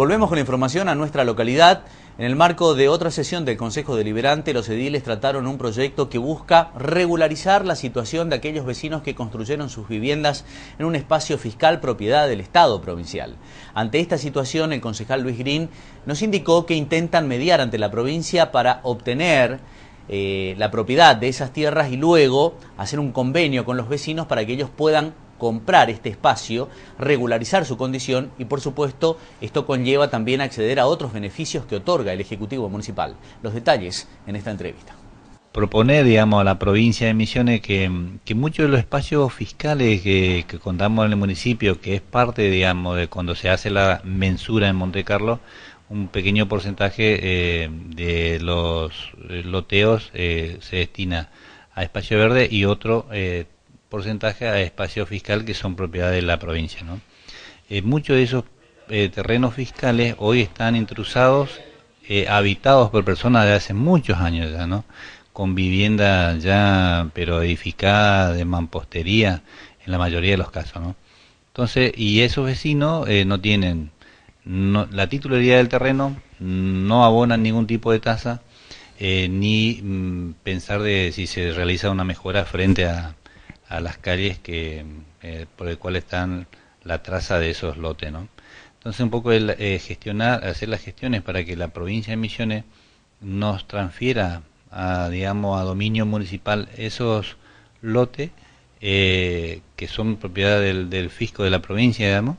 Volvemos con la información a nuestra localidad. En el marco de otra sesión del Consejo Deliberante, los ediles trataron un proyecto que busca regularizar la situación de aquellos vecinos que construyeron sus viviendas en un espacio fiscal propiedad del Estado provincial. Ante esta situación, el concejal Luis Green nos indicó que intentan mediar ante la provincia para obtener eh, la propiedad de esas tierras y luego hacer un convenio con los vecinos para que ellos puedan comprar este espacio, regularizar su condición y por supuesto esto conlleva también acceder a otros beneficios que otorga el Ejecutivo Municipal. Los detalles en esta entrevista. Proponer, digamos, a la provincia de Misiones que, muchos de los espacios fiscales que, contamos en el municipio, que es parte, digamos, de cuando se hace la mensura en Monte Carlo, un pequeño porcentaje eh, de los eh, loteos eh, se destina a espacio verde y otro porcentaje a espacio fiscal que son propiedad de la provincia. ¿no? Eh, muchos de esos eh, terrenos fiscales hoy están intrusados, eh, habitados por personas de hace muchos años ya, ¿no? con vivienda ya pero edificada de mampostería en la mayoría de los casos. ¿no? Entonces, y esos vecinos no tienen la titularidad del terreno, no abonan ningún tipo de tasa, ni mm, pensar de si se realiza una mejora frente a, a las calles que eh, por el cual están la traza de esos lotes, ¿no? Entonces un poco el eh, gestionar, hacer las gestiones para que la provincia de Misiones nos transfiera a digamos a dominio municipal esos lotes eh, que son propiedad del, fisco de la provincia, digamos,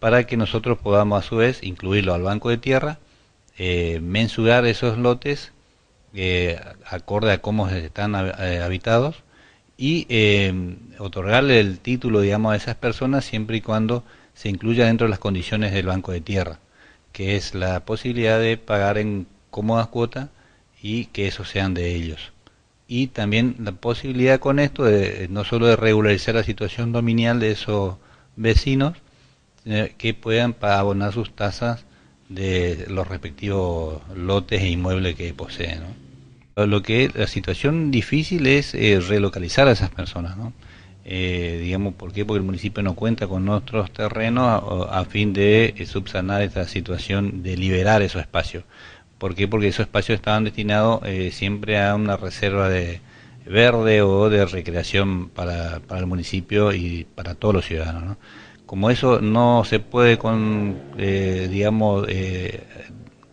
para que nosotros podamos a su vez incluirlo al banco de tierra, mensurar esos lotes acorde a cómo están habitados y eh, otorgarle el título, digamos, a esas personas siempre y cuando se incluya dentro de las condiciones del banco de tierra, que es la posibilidad de pagar en cómodas cuotas y que esos sean de ellos. Y también la posibilidad con esto de eh, no solo de regularizar la situación dominial de esos vecinos, eh, que puedan abonar sus tasas de los respectivos lotes e inmuebles que poseen. Lo que la situación difícil es eh, relocalizar a esas personas, eh, digamos, ¿por qué? Porque el municipio no cuenta con otros terrenos a, fin de eh, subsanar esta situación, de liberar esos espacios. ¿Por qué? Porque esos espacios estaban destinados siempre a una reserva de verde o de recreación para, el municipio y para todos los ciudadanos. Como eso no se puede, con, digamos,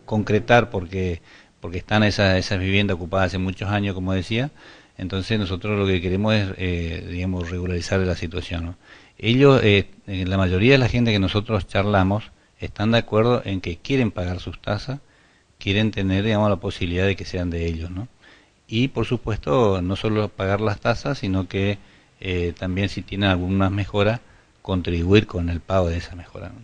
concretar porque porque están esas, viviendas ocupadas hace muchos años, como decía. Entonces nosotros lo que queremos es, eh, digamos, regularizar la situación. Ellos, eh, la mayoría de la gente que nosotros charlamos, están de acuerdo en que quieren pagar sus tasas, quieren tener, digamos, la posibilidad de que sean de ellos, ¿no? Y, por supuesto, no solo pagar las tasas, sino que eh, también si tienen alguna mejora, contribuir con el pago de esa mejora.